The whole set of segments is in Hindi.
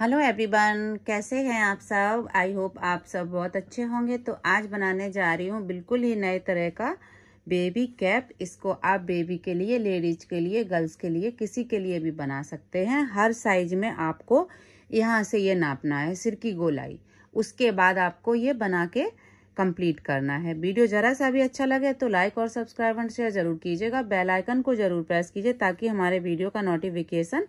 हेलो एवरीवन कैसे हैं आप सब आई होप आप सब बहुत अच्छे होंगे तो आज बनाने जा रही हूँ बिल्कुल ही नए तरह का बेबी कैप इसको आप बेबी के लिए लेडीज के लिए गर्ल्स के लिए किसी के लिए भी बना सकते हैं हर साइज में आपको यहाँ से ये नापना है सिर की गोलाई उसके बाद आपको ये बना के कंप्लीट करना है वीडियो जरा सा भी अच्छा लगे तो लाइक और सब्सक्राइब एंड शेयर जरूर कीजिएगा बेल आइकन को जरूर प्रेस कीजिए ताकि हमारे वीडियो का नोटिफिकेशन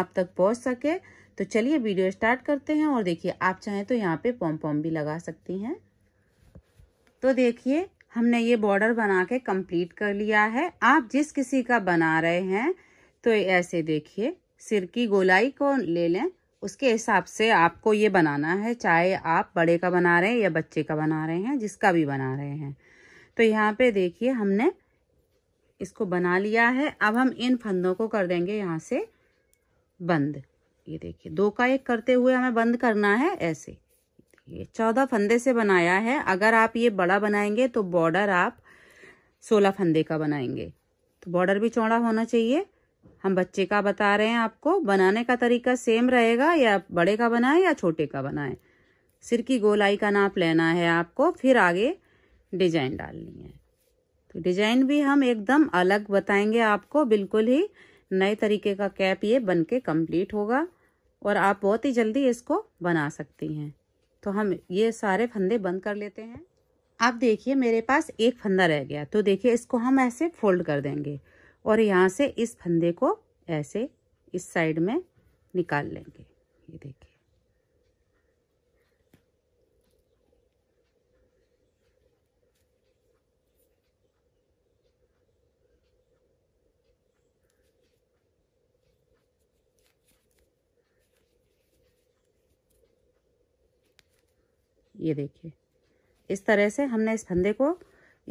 आप तक पहुंच सके तो चलिए वीडियो स्टार्ट करते हैं और देखिए आप चाहें तो यहाँ पे पॉम पॉम भी लगा सकती हैं तो देखिए हमने ये बॉर्डर बना के कम्प्लीट कर लिया है आप जिस किसी का बना रहे हैं तो ऐसे देखिए सिर की गोलाई को ले लें उसके हिसाब से आपको ये बनाना है चाहे आप बड़े का बना रहे हैं या बच्चे का बना रहे हैं जिसका भी बना रहे हैं तो यहाँ पे देखिए हमने इसको बना लिया है अब हम इन फंदों को कर देंगे यहाँ से बंद ये देखिए दो का एक करते हुए हमें बंद करना है ऐसे ये चौदह फंदे से बनाया है अगर आप ये बड़ा बनाएंगे तो बॉर्डर आप सोलह फंदे का बनाएंगे तो बॉर्डर भी चौड़ा होना चाहिए हम बच्चे का बता रहे हैं आपको बनाने का तरीका सेम रहेगा या बड़े का बनाएं या छोटे का बनाएं सिर की गोलाई का नाप लेना है आपको फिर आगे डिजाइन डालनी है तो डिजाइन भी हम एकदम अलग बताएंगे आपको बिल्कुल ही नए तरीके का कैप ये बन के होगा और आप बहुत ही जल्दी इसको बना सकती हैं तो हम ये सारे फंदे बंद कर लेते हैं आप देखिए मेरे पास एक फंदा रह गया तो देखिए इसको हम ऐसे फोल्ड कर देंगे और यहाँ से इस फंदे को ऐसे इस साइड में निकाल लेंगे ये देखिए ये देखिए इस तरह से हमने इस फंदे को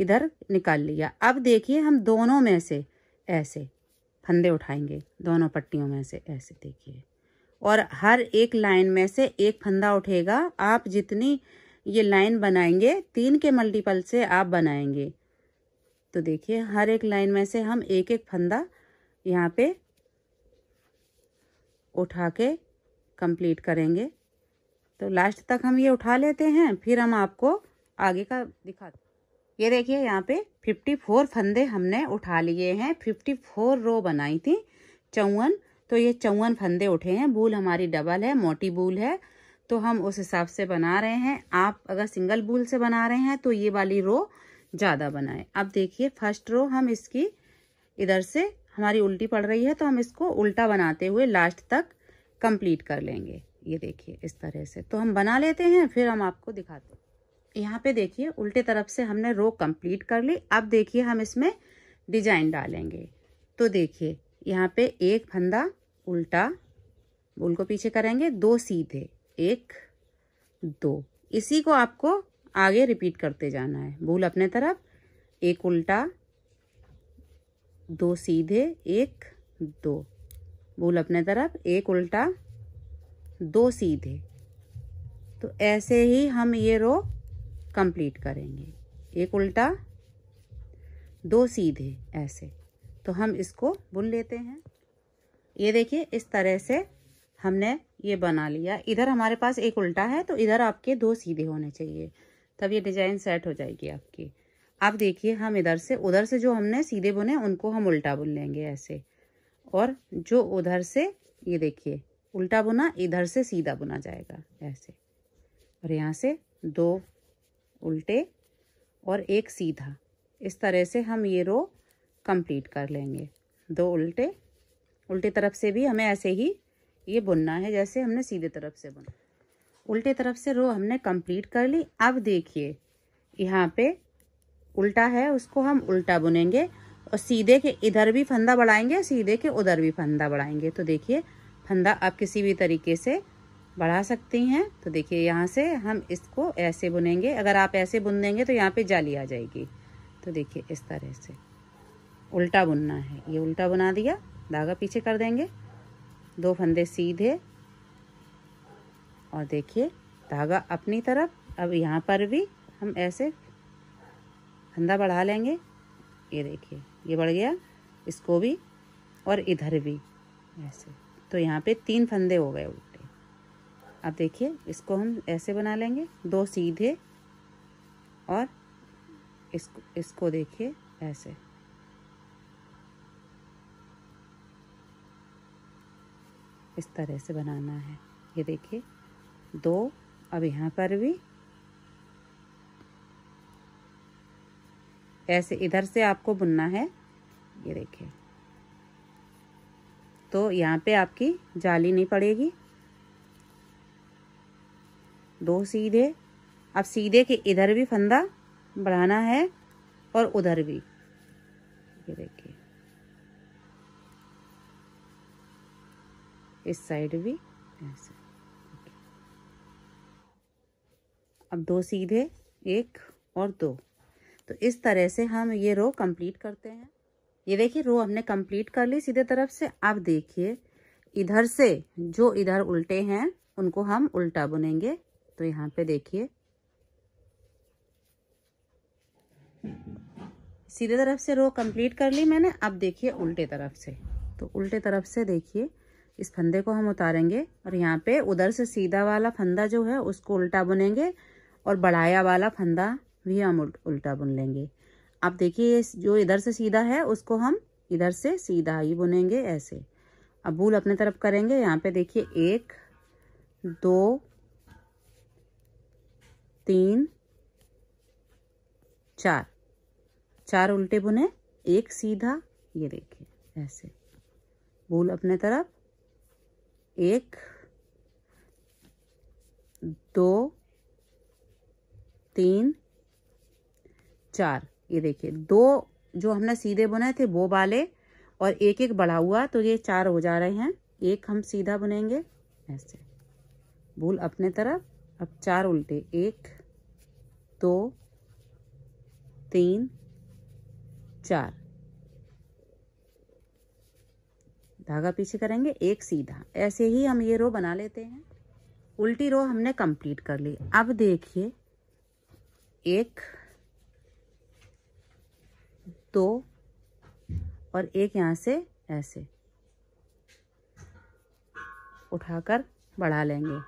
इधर निकाल लिया अब देखिए हम दोनों में से ऐसे फंदे उठाएंगे दोनों पट्टियों में से ऐसे देखिए और हर एक लाइन में से एक फंदा उठेगा आप जितनी ये लाइन बनाएंगे तीन के मल्टीपल से आप बनाएंगे तो देखिए हर एक लाइन में से हम एक एक फंदा यहाँ पे उठा के कंप्लीट करेंगे तो लास्ट तक हम ये उठा लेते हैं फिर हम आपको आगे का दिखा ये देखिए यहाँ पे 54 फंदे हमने उठा लिए हैं 54 रो बनाई थी चौवन तो ये चौवन फंदे उठे हैं बूल हमारी डबल है मोटी बूल है तो हम उस हिसाब से बना रहे हैं आप अगर सिंगल बूल से बना रहे हैं तो ये वाली रो ज़्यादा बनाएं अब देखिए फर्स्ट रो हम इसकी इधर से हमारी उल्टी पड़ रही है तो हम इसको उल्टा बनाते हुए लास्ट तक कंप्लीट कर लेंगे ये देखिए इस तरह से तो हम बना लेते हैं फिर हम आपको दिखाते हैं यहाँ पे देखिए उल्टे तरफ से हमने रो कंप्लीट कर ली अब देखिए हम इसमें डिजाइन डालेंगे तो देखिए यहाँ पे एक फंदा उल्टा बुल को पीछे करेंगे दो सीधे एक दो इसी को आपको आगे रिपीट करते जाना है भूल अपने तरफ एक उल्टा दो सीधे एक दो भूल अपने तरफ एक उल्टा दो सीधे तो ऐसे ही हम ये रो कंप्लीट करेंगे एक उल्टा दो सीधे ऐसे तो हम इसको बुन लेते हैं ये देखिए इस तरह से हमने ये बना लिया इधर हमारे पास एक उल्टा है तो इधर आपके दो सीधे होने चाहिए तब ये डिजाइन सेट हो जाएगी आपकी अब देखिए हम इधर से उधर से जो हमने सीधे बुने उनको हम उल्टा बुन लेंगे ऐसे और जो उधर से ये देखिए उल्टा बुना इधर से सीधा बुना जाएगा ऐसे और यहाँ से दो उल्टे और एक सीधा इस तरह से हम ये रो कंप्लीट कर लेंगे दो उल्टे उल्टे तरफ से भी हमें ऐसे ही ये बुनना है जैसे हमने सीधे तरफ से बुना उल्टे तरफ से रो हमने कंप्लीट कर ली अब देखिए यहाँ पे उल्टा है उसको हम उल्टा बुनेंगे और सीधे के इधर भी फंदा बढ़ाएंगे सीधे के उधर भी फंदा बढ़ाएंगे तो देखिए फंदा आप किसी भी तरीके से बढ़ा सकती हैं तो देखिए यहाँ से हम इसको ऐसे बुनेंगे अगर आप ऐसे बुन देंगे तो यहाँ पे जाली आ जाएगी तो देखिए इस तरह से उल्टा बुनना है ये उल्टा बुना दिया धागा पीछे कर देंगे दो फंदे सीधे और देखिए धागा अपनी तरफ अब यहाँ पर भी हम ऐसे फंदा बढ़ा लेंगे ये देखिए ये बढ़ गया इसको भी और इधर भी ऐसे तो यहाँ पे तीन फंदे हो गए उल्टे अब देखिए इसको हम ऐसे बना लेंगे दो सीधे और इसको इसको देखिए ऐसे इस तरह से बनाना है ये देखिए दो अब यहाँ पर भी ऐसे इधर से आपको बुनना है ये देखिए तो यहाँ पे आपकी जाली नहीं पड़ेगी दो सीधे अब सीधे के इधर भी फंदा बढ़ाना है और उधर भी ये देखिए इस साइड भी ऐसे अब दो सीधे एक और दो तो इस तरह से हम ये रो कंप्लीट करते हैं ये देखिए रो हमने कंप्लीट कर ली सीधे तरफ से अब देखिए इधर से जो इधर उल्टे हैं उनको हम उल्टा बुनेंगे तो यहाँ पे देखिए सीधे तरफ से रो कंप्लीट कर ली मैंने अब देखिए उल्टे तरफ से तो उल्टे तरफ से देखिए इस फंदे को हम उतारेंगे और यहाँ पे उधर से सीधा वाला फंदा जो है उसको उल्टा बुनेंगे और बढ़ाया वाला फंदा भी हम उल्टा बुन लेंगे आप देखिए जो इधर से सीधा है उसको हम इधर से सीधा ही बुनेंगे ऐसे अब भूल अपने तरफ करेंगे यहाँ पे देखिए एक दो तीन चार चार उल्टे बुने एक सीधा ये देखिए ऐसे भूल अपने तरफ एक दो तीन चार ये देखिए दो जो हमने सीधे बुने थे वो वाले और एक एक बढ़ा हुआ तो ये चार हो जा रहे हैं एक हम सीधा बुनेंगे ऐसे भूल अपने तरफ अब चार उल्टे एक दो तीन चार धागा पीछे करेंगे एक सीधा ऐसे ही हम ये रो बना लेते हैं उल्टी रो हमने कंप्लीट कर ली अब देखिए एक दो और एक यहाँ से ऐसे उठाकर बढ़ा लेंगे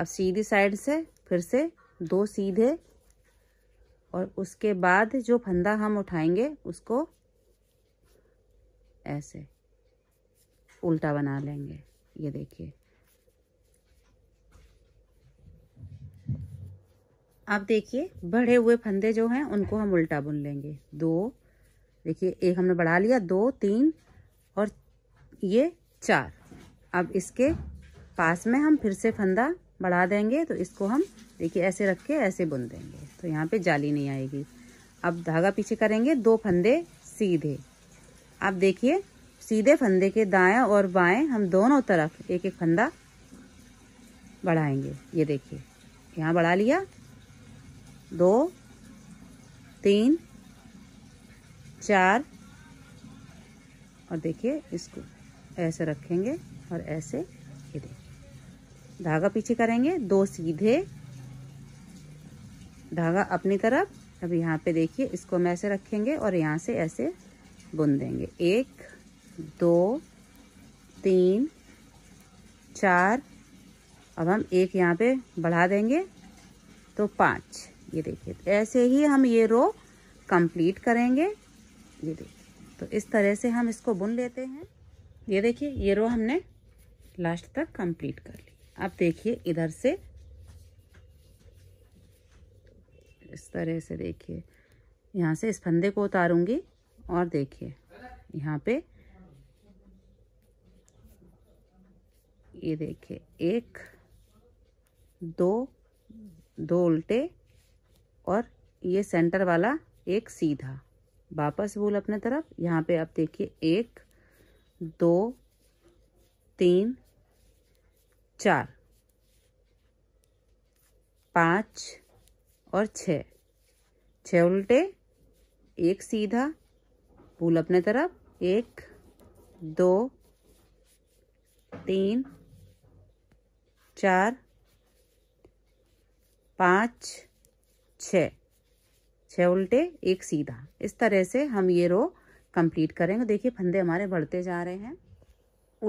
अब सीधी साइड से फिर से दो सीधे और उसके बाद जो फंदा हम उठाएंगे उसको ऐसे उल्टा बना लेंगे ये देखिए अब देखिए बढ़े हुए फंदे जो हैं उनको हम उल्टा बुन लेंगे दो देखिए एक हमने बढ़ा लिया दो तीन और ये चार अब इसके पास में हम फिर से फंदा बढ़ा देंगे तो इसको हम देखिए ऐसे रख के ऐसे बुन देंगे तो यहाँ पे जाली नहीं आएगी अब धागा पीछे करेंगे दो फंदे सीधे अब देखिए सीधे फंदे के दाएं और बाएं हम दोनों तरफ एक एक फंदा बढ़ाएंगे ये देखिए यहाँ बढ़ा लिया दो तीन चार और देखिए इसको ऐसे रखेंगे और ऐसे ये देखिए धागा पीछे करेंगे दो सीधे धागा अपनी तरफ अब यहाँ पे देखिए इसको हम ऐसे रखेंगे और यहाँ से ऐसे बुन देंगे एक दो तीन चार अब हम एक यहाँ पे बढ़ा देंगे तो पाँच ये देखिए ऐसे ही हम ये रो कंप्लीट करेंगे ये देखिए तो इस तरह से हम इसको बुन लेते हैं ये देखिए ये रो हमने लास्ट तक कंप्लीट कर ली अब देखिए इधर से इस तरह से देखिए यहाँ से इस फंदे को उतारूंगी और देखिए यहाँ पे ये देखिए एक दो दो उल्टे और ये सेंटर वाला एक सीधा वापस वूल अपने तरफ यहाँ पे आप देखिए एक दो तीन चार पाँच और छ छ उल्टे एक सीधा वूल अपने तरफ एक दो तीन चार पाँच छ छः उल्टे एक सीधा इस तरह से हम ये रो कंप्लीट करेंगे देखिए फंदे हमारे बढ़ते जा रहे हैं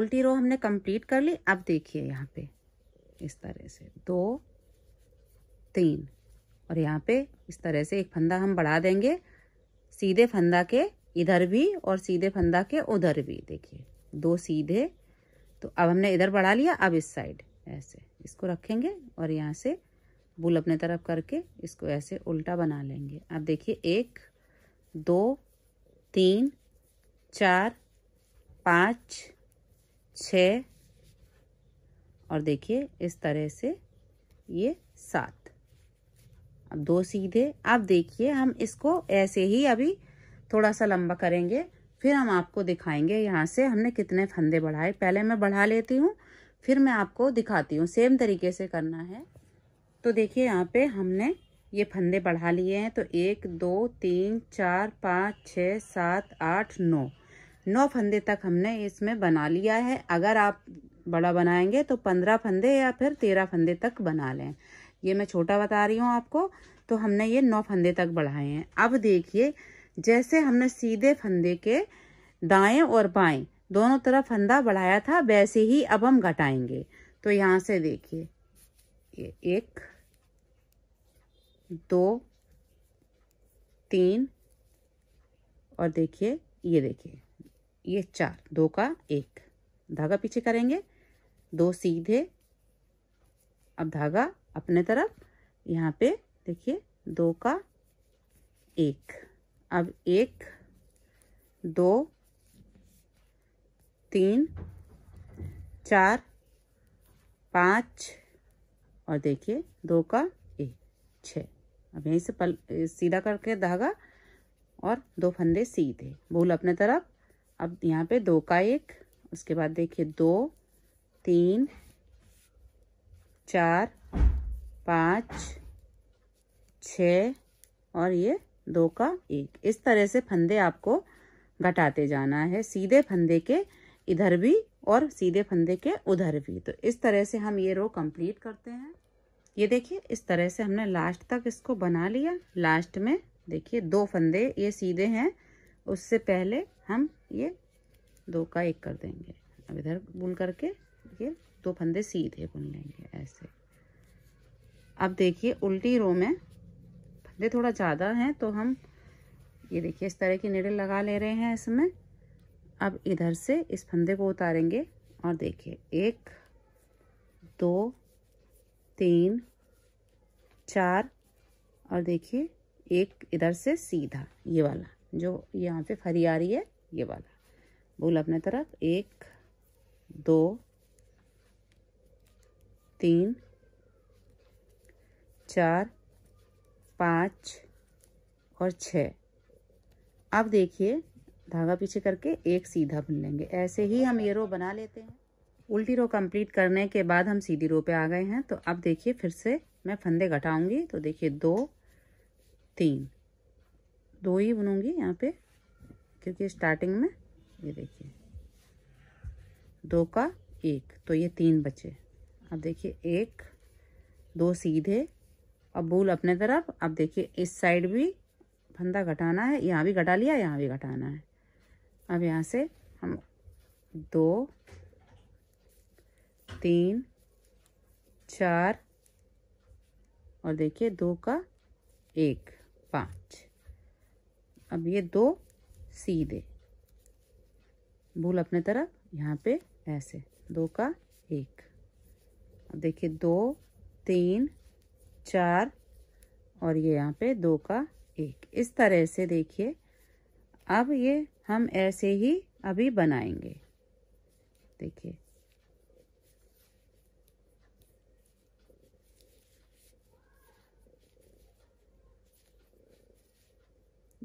उल्टी रो हमने कंप्लीट कर ली अब देखिए यहाँ पे इस तरह से दो तीन और यहाँ पे इस तरह से एक फंदा हम बढ़ा देंगे सीधे फंदा के इधर भी और सीधे फंदा के उधर भी देखिए दो सीधे तो अब हमने इधर बढ़ा लिया अब इस साइड ऐसे इसको रखेंगे और यहाँ से बुल अपने तरफ करके इसको ऐसे उल्टा बना लेंगे आप देखिए एक दो तीन चार पाँच छ और देखिए इस तरह से ये सात अब दो सीधे अब देखिए हम इसको ऐसे ही अभी थोड़ा सा लंबा करेंगे फिर हम आपको दिखाएंगे यहाँ से हमने कितने फंदे बढ़ाए पहले मैं बढ़ा लेती हूँ फिर मैं आपको दिखाती हूँ सेम तरीके से करना है तो देखिए यहाँ पे हमने ये फंदे बढ़ा लिए हैं तो एक दो तीन चार पाँच छः सात आठ नौ नौ फंदे तक हमने इसमें बना लिया है अगर आप बड़ा बनाएंगे तो पंद्रह फंदे या फिर तेरह फंदे तक बना लें ये मैं छोटा बता रही हूँ आपको तो हमने ये नौ फंदे तक बढ़ाए हैं अब देखिए जैसे हमने सीधे फंदे के दाएं और बाएं दोनों तरफ फंदा बढ़ाया था वैसे ही अब हम घटाएंगे तो यहाँ से देखिए ये एक दो तीन और देखिए ये देखिए ये चार दो का एक धागा पीछे करेंगे दो सीधे अब धागा अपने तरफ यहाँ पे देखिए दो का एक अब एक दो तीन चार पाँच और देखिए दो का एक छः अब यहीं से पल सीधा करके धागा और दो फंदे सीधे भूल अपने तरफ अब यहाँ पे दो का एक उसके बाद देखिए दो तीन चार पाँच छ और ये दो का एक इस तरह से फंदे आपको घटाते जाना है सीधे फंदे के इधर भी और सीधे फंदे के उधर भी तो इस तरह से हम ये रो कंप्लीट करते हैं ये देखिए इस तरह से हमने लास्ट तक इसको बना लिया लास्ट में देखिए दो फंदे ये सीधे हैं उससे पहले हम ये दो का एक कर देंगे अब इधर बुन करके ये दो फंदे सीधे बुन लेंगे ऐसे अब देखिए उल्टी रो में फंदे थोड़ा ज़्यादा हैं तो हम ये देखिए इस तरह की निडल लगा ले रहे हैं इसमें अब इधर से इस फंदे को उतारेंगे और देखिए एक दो तीन चार और देखिए एक इधर से सीधा ये वाला जो यहाँ पे फरी आ रही है ये वाला बोल अपने तरफ एक दो तीन चार पाँच और छ अब देखिए धागा पीछे करके एक सीधा बुन लेंगे ऐसे ही हम ये रो बना लेते हैं उल्टी रो कंप्लीट करने के बाद हम सीधी रो पे आ गए हैं तो अब देखिए फिर से मैं फंदे घटाऊंगी तो देखिए दो तीन दो ही बुनूंगी यहाँ पे क्योंकि स्टार्टिंग में ये देखिए दो का एक तो ये तीन बचे अब देखिए एक दो सीधे अब भूल अपने तरफ अब देखिए इस साइड भी फंदा घटाना है यहाँ भी घटा लिया यहाँ भी घटाना है अब यहाँ से हम दो तीन चार और देखिए दो का एक पाँच अब ये दो सीधे भूल अपने तरफ यहाँ पे ऐसे दो का एक अब देखिए दो तीन चार और ये यहाँ पे दो का एक इस तरह से देखिए अब ये हम ऐसे ही अभी बनाएंगे देखिए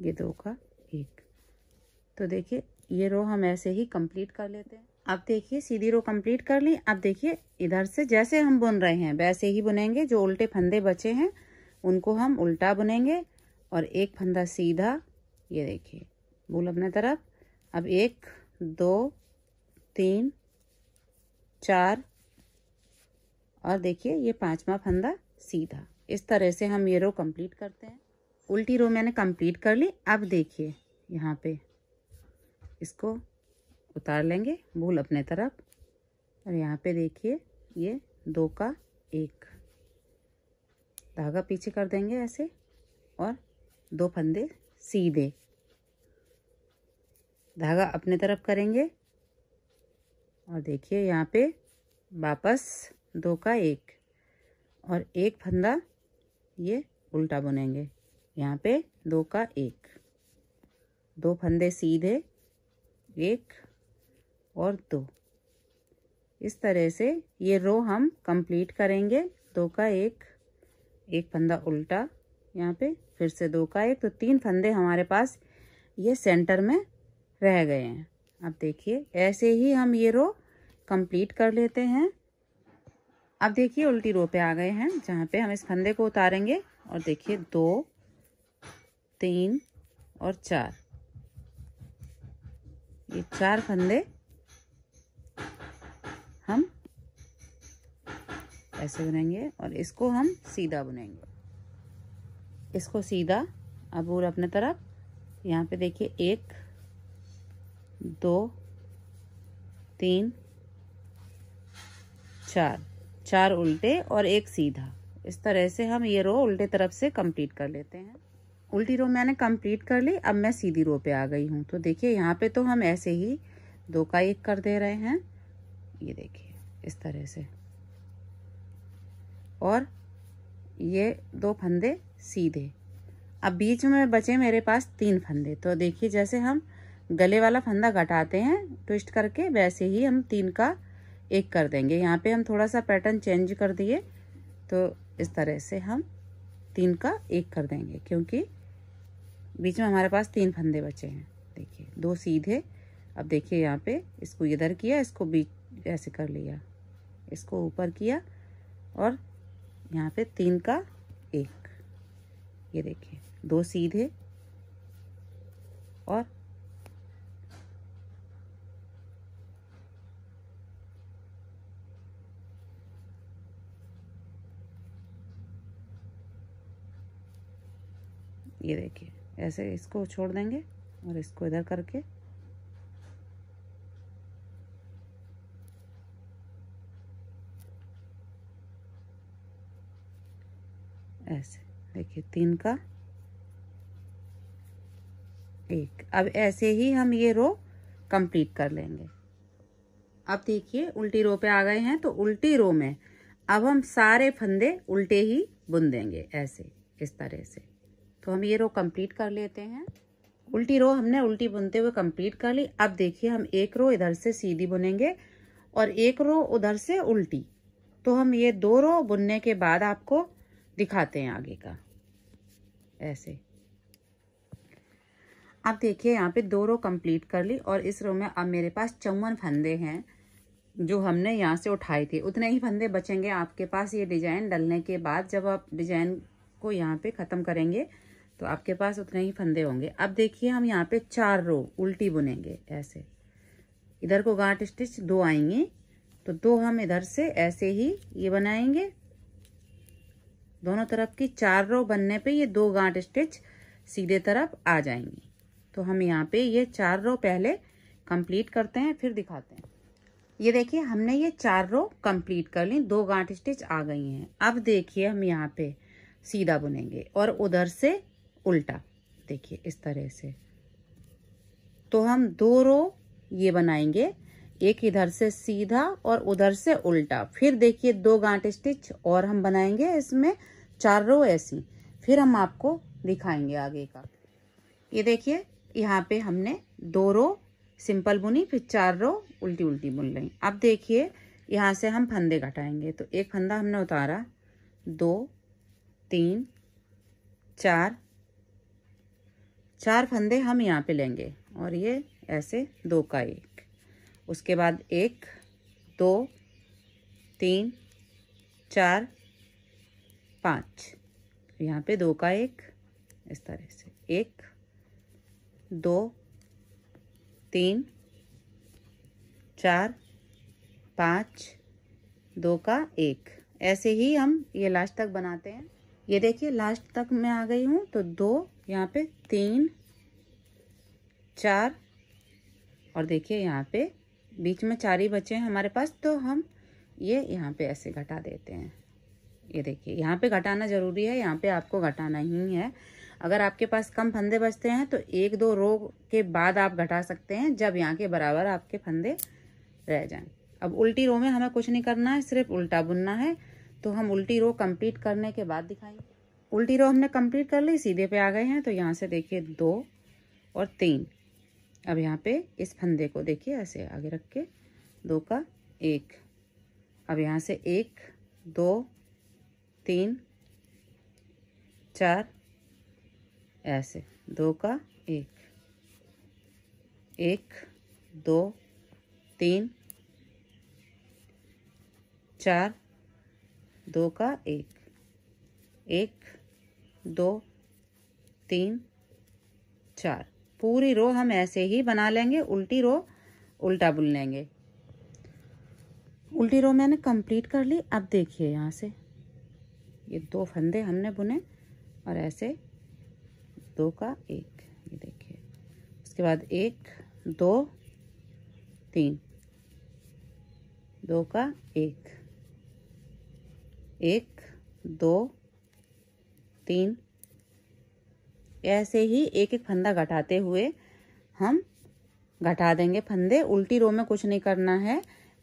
ये दो का एक तो देखिए ये रो हम ऐसे ही कंप्लीट कर लेते हैं अब देखिए सीधी रो कंप्लीट कर ली अब देखिए इधर से जैसे हम बुन रहे हैं वैसे ही बुनेंगे जो उल्टे फंदे बचे हैं उनको हम उल्टा बुनेंगे और एक फंदा सीधा ये देखिए बोल अपने तरफ अब एक दो तीन चार और देखिए ये पांचवा फंदा सीधा इस तरह से हम ये रो कंप्लीट करते हैं उल्टी रो मैंने कंप्लीट कर ली अब देखिए यहाँ पे इसको उतार लेंगे भूल अपने तरफ और यहाँ पे देखिए ये दो का एक धागा पीछे कर देंगे ऐसे और दो फंदे सीधे धागा अपने तरफ करेंगे और देखिए यहाँ पे वापस दो का एक और एक फंदा ये उल्टा बुनेंगे यहाँ पे दो का एक दो फंदे सीधे एक और दो इस तरह से ये रो हम कंप्लीट करेंगे दो का एक एक फंदा उल्टा यहाँ पे फिर से दो का एक तो तीन फंदे हमारे पास ये सेंटर में रह गए हैं अब देखिए ऐसे ही हम ये रो कंप्लीट कर लेते हैं अब देखिए उल्टी रो पे आ गए हैं जहाँ पे हम इस फंदे को उतारेंगे और देखिए दो तीन और चार ये चार फंदे हम ऐसे बनाएंगे और इसको हम सीधा बनाएंगे इसको सीधा अब और अपने तरफ यहाँ पे देखिए एक दो तीन चार चार उल्टे और एक सीधा इस तरह से हम ये रो उल्टे तरफ से कंप्लीट कर लेते हैं उल्टी रो मैंने कंप्लीट कर ली अब मैं सीधी रो पे आ गई हूँ तो देखिए यहाँ पे तो हम ऐसे ही दो का एक कर दे रहे हैं ये देखिए इस तरह से और ये दो फंदे सीधे अब बीच में बचे मेरे पास तीन फंदे तो देखिए जैसे हम गले वाला फंदा घटाते हैं ट्विस्ट करके वैसे ही हम तीन का एक कर देंगे यहाँ पे हम थोड़ा सा पैटर्न चेंज कर दिए तो इस तरह से हम तीन का एक कर देंगे क्योंकि बीच में हमारे पास तीन फंदे बचे हैं देखिए दो सीधे अब देखिए यहाँ पे इसको इधर किया इसको बीच ऐसे कर लिया इसको ऊपर किया और यहाँ पे तीन का एक ये देखिए दो सीधे और ये देखिए ऐसे इसको छोड़ देंगे और इसको इधर करके ऐसे देखिए तीन का एक अब ऐसे ही हम ये रो कंप्लीट कर लेंगे अब देखिए उल्टी रो पे आ गए हैं तो उल्टी रो में अब हम सारे फंदे उल्टे ही बुन देंगे ऐसे इस तरह से तो हम ये रो कंप्लीट कर लेते हैं उल्टी रो हमने उल्टी बुनते हुए कंप्लीट कर ली अब देखिए हम एक रो इधर से सीधी बुनेंगे और एक रो उधर से उल्टी तो हम ये दो रो बुनने के बाद आपको दिखाते हैं आगे का ऐसे आप देखिए यहाँ पे दो रो कंप्लीट कर ली और इस रो में अब मेरे पास चौवन फंदे हैं जो हमने यहाँ से उठाए थे उतने ही फंदे बचेंगे आपके पास ये डिजाइन डलने के बाद जब आप डिजाइन को यहाँ पे ख़त्म करेंगे तो आपके पास उतने ही फंदे होंगे अब देखिए हम यहाँ पे चार रो उल्टी बुनेंगे ऐसे इधर को गांठ स्टिच दो आएंगे तो दो हम इधर से ऐसे ही ये बनाएंगे दोनों तरफ की चार रो बनने पे ये दो गांठ स्टिच सीधे तरफ आ जाएंगी तो हम यहाँ पे ये चार रो पहले कंप्लीट करते हैं फिर दिखाते हैं ये देखिए हमने ये चार रो कंप्लीट कर ली दो गांठ स्टिच आ गई हैं अब देखिए हम यहाँ पे सीधा बुनेंगे और उधर से उल्टा देखिए इस तरह से तो हम दो रो ये बनाएंगे एक इधर से सीधा और उधर से उल्टा फिर देखिए दो गांठ स्टिच और हम बनाएंगे इसमें चार रो ऐसी फिर हम आपको दिखाएंगे आगे का ये देखिए यहाँ पे हमने दो रो सिंपल बुनी फिर चार रो उल्टी उल्टी बुन ली अब देखिए यहाँ से हम फंदे घटाएंगे तो एक फंदा हमने उतारा दो तीन चार चार फंदे हम यहाँ पे लेंगे और ये ऐसे दो का एक उसके बाद एक दो तीन चार पाँच यहाँ पे दो का एक इस तरह से एक दो तीन चार पाँच दो का एक ऐसे ही हम ये लास्ट तक बनाते हैं ये देखिए लास्ट तक मैं आ गई हूँ तो दो यहाँ पे तीन चार और देखिए यहाँ पे बीच में चार ही बचे हैं हमारे पास तो हम ये यहाँ पे ऐसे घटा देते हैं ये देखिए यहाँ पे घटाना ज़रूरी है यहाँ पे आपको घटाना ही है अगर आपके पास कम फंदे बचते हैं तो एक दो रो के बाद आप घटा सकते हैं जब यहाँ के बराबर आपके फंदे रह जाएं अब उल्टी रो में हमें कुछ नहीं करना है सिर्फ उल्टा बुनना है तो हम उल्टी रो कंप्लीट करने के बाद दिखाएंगे उल्टी रो हमने कंप्लीट कर ली सीधे पे आ गए हैं तो यहाँ से देखिए दो और तीन अब यहाँ पे इस फंदे को देखिए ऐसे आगे रख के दो का एक अब यहाँ से एक दो तीन चार ऐसे दो का एक एक दो तीन चार दो का एक एक दो तीन चार पूरी रो हम ऐसे ही बना लेंगे उल्टी रो उल्टा बुन लेंगे उल्टी रो मैंने कंप्लीट कर ली अब देखिए यहाँ से ये दो फंदे हमने बुने और ऐसे दो का एक ये देखिए उसके बाद एक दो तीन दो का एक एक दो तीन ऐसे ही एक एक फंदा घटाते हुए हम घटा देंगे फंदे उल्टी रो में कुछ नहीं करना है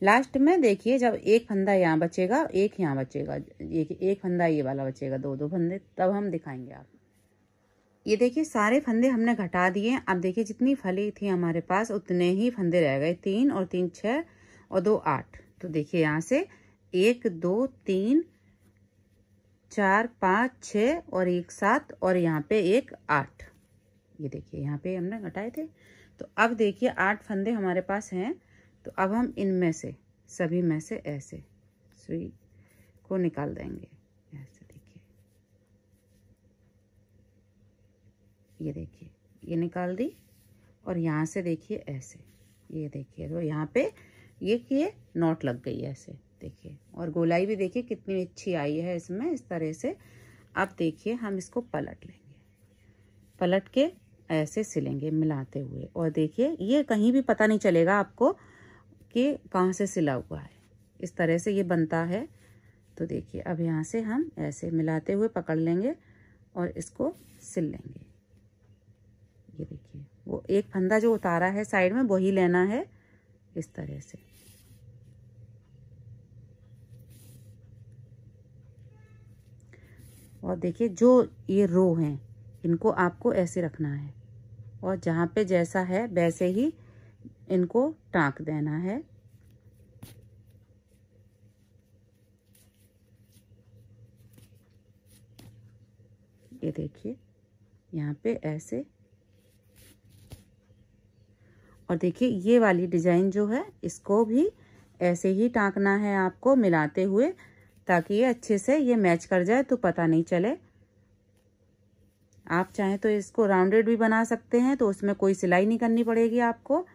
लास्ट में देखिए जब एक फंदा यहाँ बचेगा एक यहाँ बचेगा एक एक फंदा ये वाला बचेगा दो दो फंदे तब हम दिखाएंगे आप ये देखिए सारे फंदे हमने घटा दिए अब देखिए जितनी फली थी हमारे पास उतने ही फंदे रह गए तीन और तीन छः और दो आठ तो देखिए यहाँ से एक दो तीन चार पाँच छः और एक सात और यहाँ पे एक आठ ये देखिए यहाँ पे हमने घटाए थे तो अब देखिए आठ फंदे हमारे पास हैं तो अब हम इनमें से सभी में से ऐसे सुई को निकाल देंगे ऐसे देखिए ये देखिए ये निकाल दी और यहाँ से देखिए ऐसे ये देखिए तो यहाँ पे ये कि नॉट लग गई ऐसे देखिए और गोलाई भी देखिए कितनी अच्छी आई है इसमें इस तरह से अब देखिए हम इसको पलट लेंगे पलट के ऐसे सिलेंगे मिलाते हुए और देखिए ये कहीं भी पता नहीं चलेगा आपको कि कहाँ से सिला हुआ है इस तरह से ये बनता है तो देखिए अब यहाँ से हम ऐसे मिलाते हुए पकड़ लेंगे और इसको सिल लेंगे ये देखिए वो एक फंदा जो उतारा है साइड में वही लेना है इस तरह से और देखिए जो ये रो हैं इनको आपको ऐसे रखना है और जहाँ पे जैसा है वैसे ही इनको टाँक देना है ये देखिए यहाँ पे ऐसे और देखिए ये वाली डिजाइन जो है इसको भी ऐसे ही टाँकना है आपको मिलाते हुए ताकि ये अच्छे से ये मैच कर जाए तो पता नहीं चले आप चाहें तो इसको राउंडेड भी बना सकते हैं तो उसमें कोई सिलाई नहीं करनी पड़ेगी आपको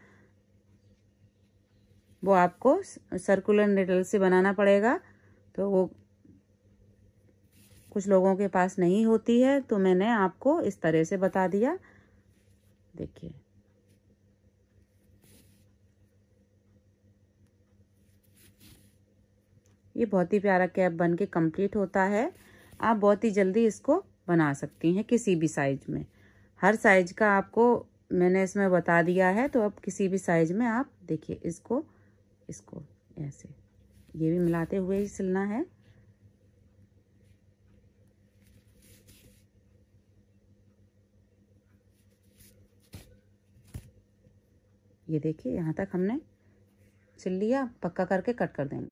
वो आपको सर्कुलर निडल से बनाना पड़ेगा तो वो कुछ लोगों के पास नहीं होती है तो मैंने आपको इस तरह से बता दिया देखिए ये बहुत ही प्यारा कैप बन के कम्प्लीट होता है आप बहुत ही जल्दी इसको बना सकती हैं किसी भी साइज में हर साइज का आपको मैंने इसमें बता दिया है तो अब किसी भी साइज में आप देखिए इसको इसको ऐसे ये भी मिलाते हुए ही सिलना है ये देखिए यहाँ तक हमने सिल लिया पक्का करके कट कर देंगे